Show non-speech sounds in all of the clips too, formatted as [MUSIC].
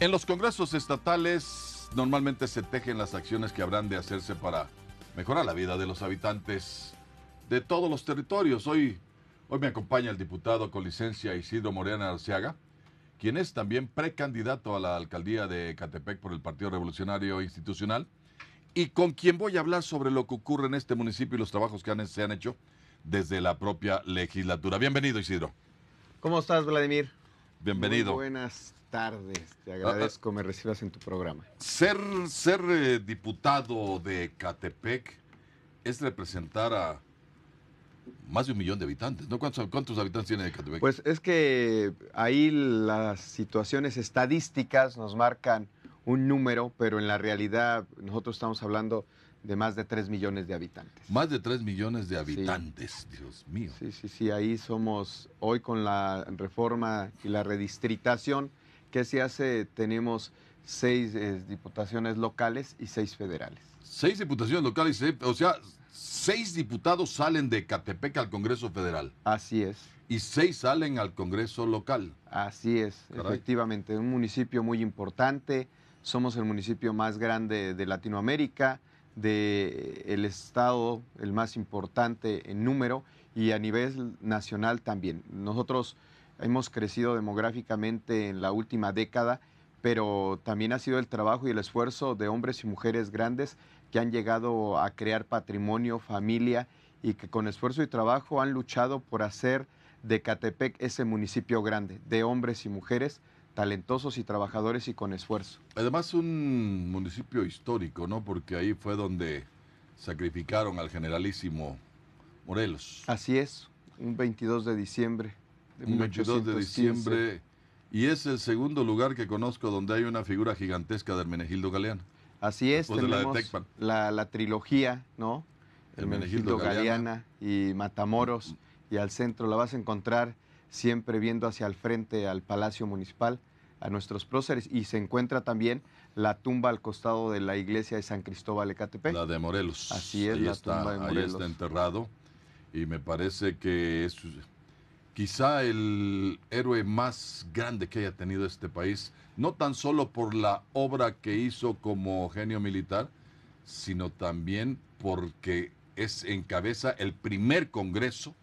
En los congresos estatales normalmente se tejen las acciones que habrán de hacerse para mejorar la vida de los habitantes de todos los territorios. Hoy, hoy me acompaña el diputado con licencia Isidro Morena Arciaga, quien es también precandidato a la alcaldía de Catepec por el Partido Revolucionario Institucional y con quien voy a hablar sobre lo que ocurre en este municipio y los trabajos que se han hecho desde la propia legislatura. Bienvenido, Isidro. ¿Cómo estás, Vladimir? Bienvenido. buenas tardes, te agradezco, me recibas en tu programa. Ser, ser eh, diputado de Catepec es representar a más de un millón de habitantes, ¿no? ¿Cuántos, cuántos habitantes tiene Catepec? Pues es que ahí las situaciones estadísticas nos marcan un número, pero en la realidad nosotros estamos hablando de más de 3 millones de habitantes. Más de 3 millones de habitantes, Dios mío. Sí, sí, sí, ahí somos, hoy con la reforma y la redistritación que se hace, tenemos seis eh, diputaciones locales y seis federales. Seis diputaciones locales, eh, o sea, seis diputados salen de Catepec al Congreso Federal. Así es. Y seis salen al Congreso local. Así es, efectivamente, un municipio muy importante. Somos el municipio más grande de Latinoamérica del Estado, el más importante en número, y a nivel nacional también. Nosotros hemos crecido demográficamente en la última década, pero también ha sido el trabajo y el esfuerzo de hombres y mujeres grandes que han llegado a crear patrimonio, familia, y que con esfuerzo y trabajo han luchado por hacer de Catepec ese municipio grande, de hombres y mujeres talentosos y trabajadores y con esfuerzo. Además, un municipio histórico, ¿no? Porque ahí fue donde sacrificaron al generalísimo Morelos. Así es, un 22 de diciembre. un 22 de diciembre. Y es el segundo lugar que conozco donde hay una figura gigantesca del Hermenegildo Galeano. Así es, tenemos la, la, trilogía, ¿no? El Hermenegildo y Matamoros. Mm. Y al centro la vas a encontrar siempre viendo hacia el frente al Palacio Municipal, a nuestros próceres. Y se encuentra también la tumba al costado de la iglesia de San Cristóbal Catepec. La de Morelos. Así es, la tumba de Morelos. está enterrado y me parece que es quizá el héroe más grande que haya tenido este país, no tan solo por la obra que hizo como genio militar, sino también porque es encabeza el primer congreso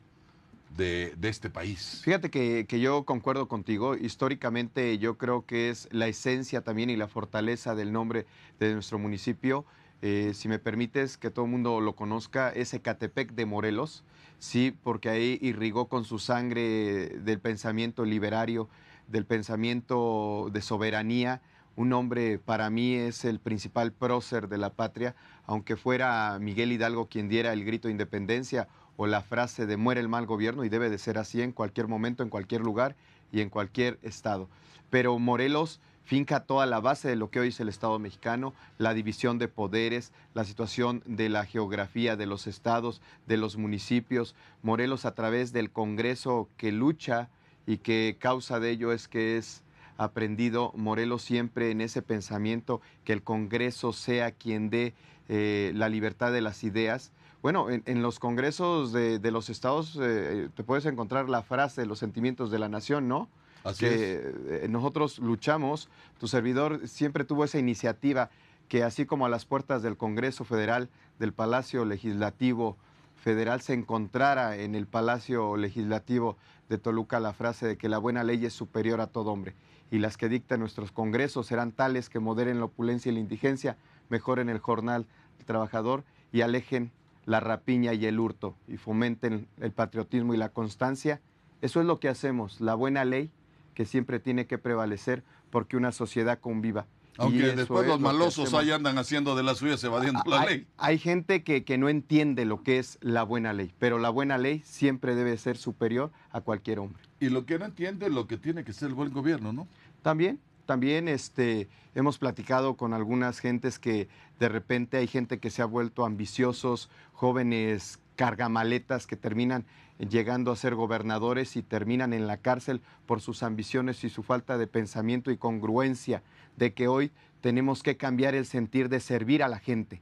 de, este país. Fíjate que, yo concuerdo contigo. Históricamente yo creo que es la esencia también y la fortaleza del nombre de nuestro municipio. Eh, si me permites que todo el mundo lo conozca, es Ecatepec de Morelos, sí, porque ahí irrigó con su sangre del pensamiento liberario, del pensamiento de soberanía, un hombre para mí es el principal prócer de la patria, aunque fuera Miguel Hidalgo quien diera el grito de independencia o la frase de muere el mal gobierno y debe de ser así en cualquier momento, en cualquier lugar y en cualquier estado. Pero Morelos finca toda la base de lo que hoy es el Estado mexicano, la división de poderes, la situación de la geografía de los estados, de los municipios. Morelos a través del Congreso que lucha y que causa de ello es que es aprendido Morelos siempre en ese pensamiento que el Congreso sea quien dé eh, la libertad de las ideas bueno, en, los congresos de, los estados eh, te puedes encontrar la frase, los sentimientos de la nación, ¿no? Así que eh, nosotros luchamos, tu servidor siempre tuvo esa iniciativa que así como a las puertas del Congreso Federal, del Palacio Legislativo Federal, se encontrara en el Palacio Legislativo de Toluca la frase de que la buena ley es superior a todo hombre y las que dictan nuestros congresos serán tales que moderen la opulencia y la indigencia, mejoren el jornal del trabajador y alejen la rapiña y el hurto y fomenten el patriotismo y la constancia. Eso es lo que hacemos, la buena ley que siempre tiene que prevalecer porque una sociedad conviva. Aunque después los malosos ahí andan haciendo de las suyas, evadiendo ah, la ley. Hay gente que, que, no entiende lo que es la buena ley, pero la buena ley siempre debe ser superior a cualquier hombre. Y lo que no entiende es lo que tiene que ser el buen gobierno, ¿no? También, también este, hemos platicado con algunas gentes que de repente hay gente que se ha vuelto ambiciosos, jóvenes cargamaletas que terminan llegando a ser gobernadores y terminan en la cárcel por sus ambiciones y su falta de pensamiento y congruencia de que hoy tenemos que cambiar el sentir de servir a la gente.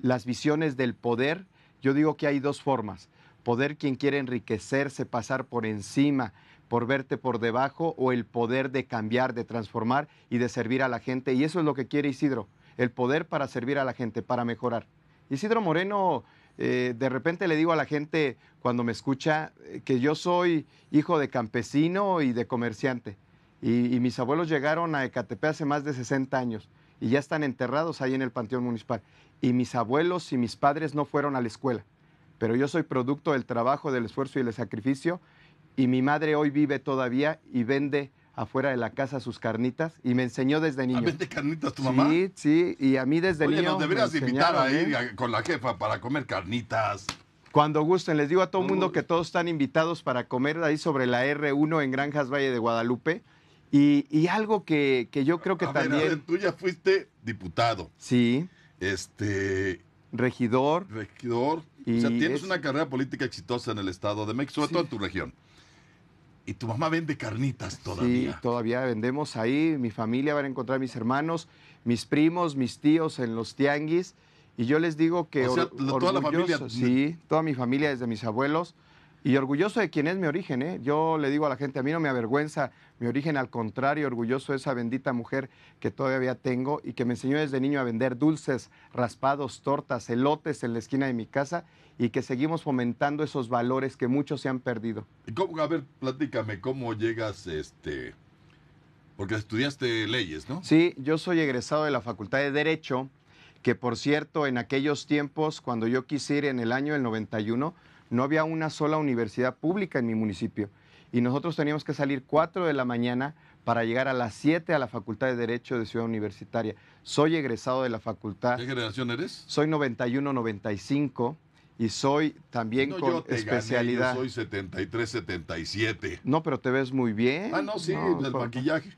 Las visiones del poder, yo digo que hay dos formas. Poder quien quiere enriquecerse, pasar por encima, por verte por debajo o el poder de cambiar, de transformar y de servir a la gente. Y eso es lo que quiere Isidro, el poder para servir a la gente, para mejorar. Isidro Moreno, eh, de repente le digo a la gente cuando me escucha eh, que yo soy hijo de campesino y de comerciante. Y, mis abuelos llegaron a Ecatepec hace más de 60 años y ya están enterrados ahí en el Panteón Municipal. Y mis abuelos y mis padres no fueron a la escuela, pero yo soy producto del trabajo, del esfuerzo y del sacrificio y mi madre hoy vive todavía y vende afuera de la casa sus carnitas y me enseñó desde ah, niño. ¿Vende carnitas tu mamá? Sí, sí, y a mí desde Oye, niño. Nos deberías invitar ¿eh? a con la jefa para comer carnitas. Cuando gusten, les digo a todo el mundo que todos están invitados para comer ahí sobre la R1 en Granjas Valle de Guadalupe. Y, algo que, yo creo que también. tú ya fuiste diputado. Sí. Este. Regidor. Regidor. o sea, tienes una carrera política exitosa en el Estado de México, sobre en tu región. Y tu mamá vende carnitas todavía. Sí, todavía vendemos ahí. Mi familia van a encontrar mis hermanos, mis primos, mis tíos en los tianguis. Y yo les digo que. O toda la familia. Sí, toda mi familia, desde mis abuelos y orgulloso de quien es mi origen. ¿eh? Yo le digo a la gente, a mí no me avergüenza mi origen, al contrario, orgulloso de esa bendita mujer que todavía tengo y que me enseñó desde niño a vender dulces, raspados, tortas, elotes en la esquina de mi casa y que seguimos fomentando esos valores que muchos se han perdido. ¿Cómo, a ver, platícame, ¿cómo llegas este... Porque estudiaste leyes, ¿no? Sí, yo soy egresado de la Facultad de Derecho, que por cierto, en aquellos tiempos, cuando yo quise ir en el año del 91, no había una sola universidad pública en mi municipio. Y nosotros teníamos que salir 4 de la mañana para llegar a las 7 a la Facultad de Derecho de Ciudad Universitaria. Soy egresado de la facultad. ¿Qué generación eres? Soy 91-95 y soy también con especialidad. yo soy 73, 77. No, pero te ves muy bien. Ah, no, sí, [LAUGHS] el maquillaje.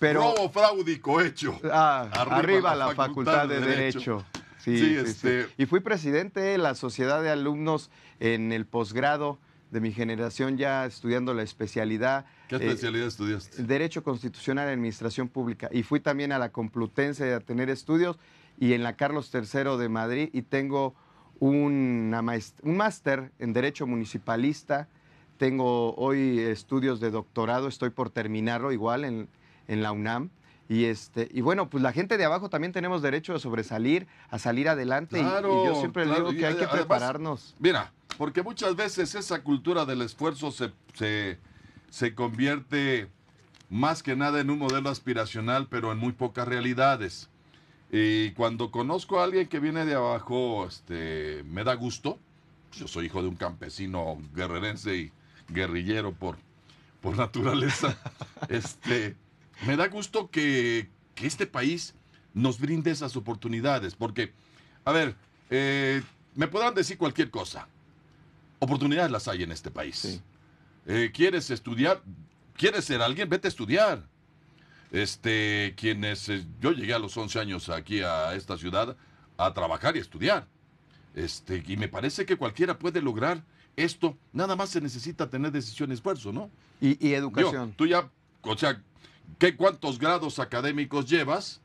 Pero... Robo, fraudico hecho. Ah, arriba, la, facultad, de, Derecho este... Y fui presidente de la Sociedad de Alumnos en el posgrado de mi generación ya estudiando la especialidad. ¿Qué eh, especialidad estudiaste? Derecho Constitucional y Administración Pública. Y fui también a la Complutense a tener estudios y en la Carlos III de Madrid y tengo una un máster en Derecho Municipalista. Tengo hoy estudios de doctorado, estoy por terminarlo igual en la UNAM. Y, este, y bueno, pues la gente de abajo también tenemos derecho a sobresalir, a salir adelante. y, yo siempre le digo que hay que prepararnos. Mira, porque muchas veces esa cultura del esfuerzo se, se, convierte más que nada en un modelo aspiracional, pero en muy pocas realidades. Y cuando conozco a alguien que viene de abajo, este, me da gusto. Yo soy hijo de un campesino guerrerense y guerrillero por, por naturaleza. [LAUGHS] este, me da gusto que, este país nos brinde esas oportunidades, porque, a ver, eh, me podrán decir cualquier cosa. Oportunidades las hay en este país. Eh, ¿Quieres estudiar? ¿Quieres ser alguien? Vete a estudiar. Este, eh, yo llegué a los 11 años aquí a esta ciudad a trabajar y estudiar. Este, y me parece que cualquiera puede lograr esto. Nada más se necesita tener decisión y esfuerzo, ¿no? Y, educación. tú ya, o sea, ¿Qué, ¿Cuántos grados académicos llevas?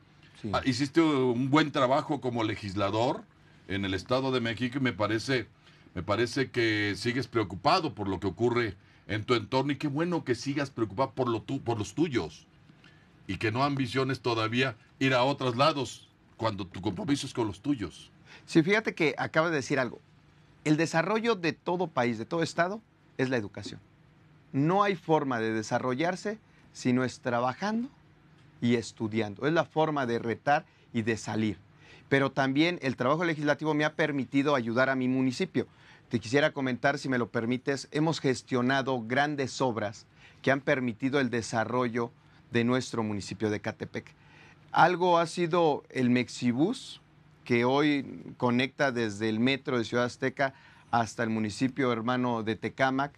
Ah, hiciste un buen trabajo como legislador en el Estado de México y me parece, me parece que sigues preocupado por lo que ocurre en tu entorno y qué bueno que sigas preocupado por, lo por los tuyos y que no ambiciones todavía ir a otros lados cuando tu compromiso es con los tuyos. Sí, fíjate que acaba de decir algo. El desarrollo de todo país, de todo Estado, es la educación. No hay forma de desarrollarse sino es trabajando y estudiando. Es la forma de retar y de salir. Pero también el trabajo legislativo me ha permitido ayudar a mi municipio. Te quisiera comentar, si me lo permites, hemos gestionado grandes obras que han permitido el desarrollo de nuestro municipio de Catepec. Algo ha sido el Mexibus, que hoy conecta desde el metro de Ciudad Azteca hasta el municipio hermano de Tecámac,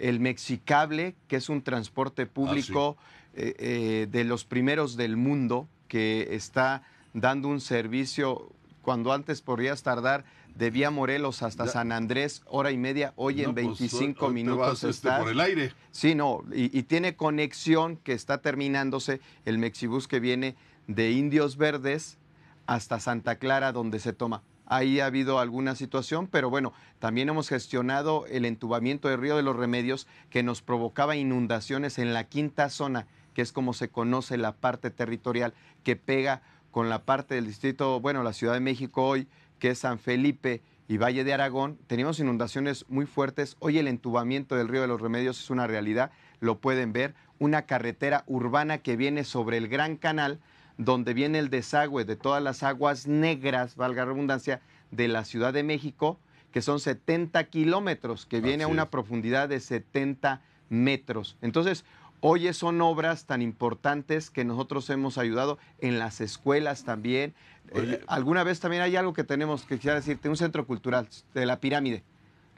el Mexicable, que es un transporte ah, público eh, eh, de los primeros del mundo, que está dando un servicio cuando antes podrías tardar de Vía Morelos hasta San Andrés, hora y media, hoy en 25 pues, minutos. Este, está por el aire. Sí, no, y, y, tiene conexión que está terminándose el Mexibus que viene de Indios Verdes hasta Santa Clara, donde se toma ahí ha habido alguna situación, pero bueno, también hemos gestionado el entubamiento del río de los remedios que nos provocaba inundaciones en la quinta zona, que es como se conoce la parte territorial que pega con la parte del distrito, bueno, la Ciudad de México hoy, que es San Felipe y Valle de Aragón, Tenemos inundaciones muy fuertes. Hoy el entubamiento del río de los Remedios es una realidad, lo pueden ver, una carretera urbana que viene sobre el Gran Canal donde viene el desagüe de todas las aguas negras, valga la redundancia, de la Ciudad de México, que son 70 kilómetros, que viene a una profundidad de 70 metros. Entonces, hoy son obras tan importantes que nosotros hemos ayudado en las escuelas también. Eh, alguna vez también hay algo que tenemos que quisiera decirte, un centro cultural de la pirámide.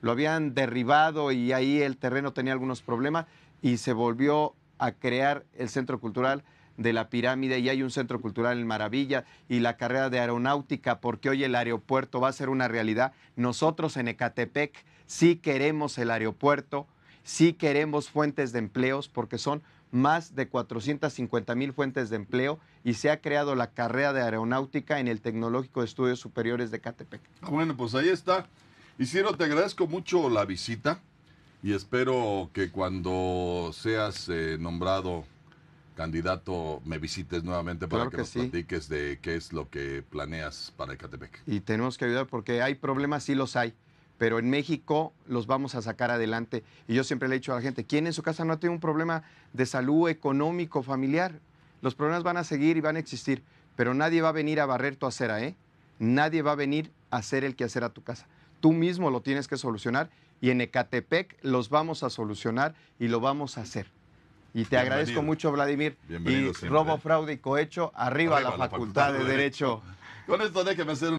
Lo habían derribado y ahí el terreno tenía algunos problemas y se volvió a crear el centro cultural de la pirámide y hay un centro cultural en Maravilla y la carrera de aeronáutica, porque hoy el aeropuerto va a ser una realidad. Nosotros en Ecatepec sí queremos el aeropuerto, sí queremos fuentes de empleos, porque son más de 450 mil fuentes de empleo y se ha creado la carrera de aeronáutica en el Tecnológico de Estudios Superiores de Ecatepec. Ah, bueno, pues ahí está. Isidro, te agradezco mucho la visita y espero que cuando seas eh, nombrado candidato, me visites nuevamente para que, nos platiques de qué es lo que planeas para Ecatepec. Y tenemos que ayudar porque hay problemas, sí los hay, pero en México los vamos a sacar adelante. Y yo siempre le he dicho a la gente, ¿quién en su casa no tiene un problema de salud económico, familiar? Los problemas van a seguir y van a existir, pero nadie va a venir a barrer tu acera, ¿eh? Nadie va a venir a hacer el quehacer a tu casa. Tú mismo lo tienes que solucionar y en Ecatepec los vamos a solucionar y lo vamos a hacer. Y te agradezco mucho, Vladimir. Bienvenido y robo, fraude y cohecho, arriba, a la, Facultad de, Derecho. Con esto déjeme hacer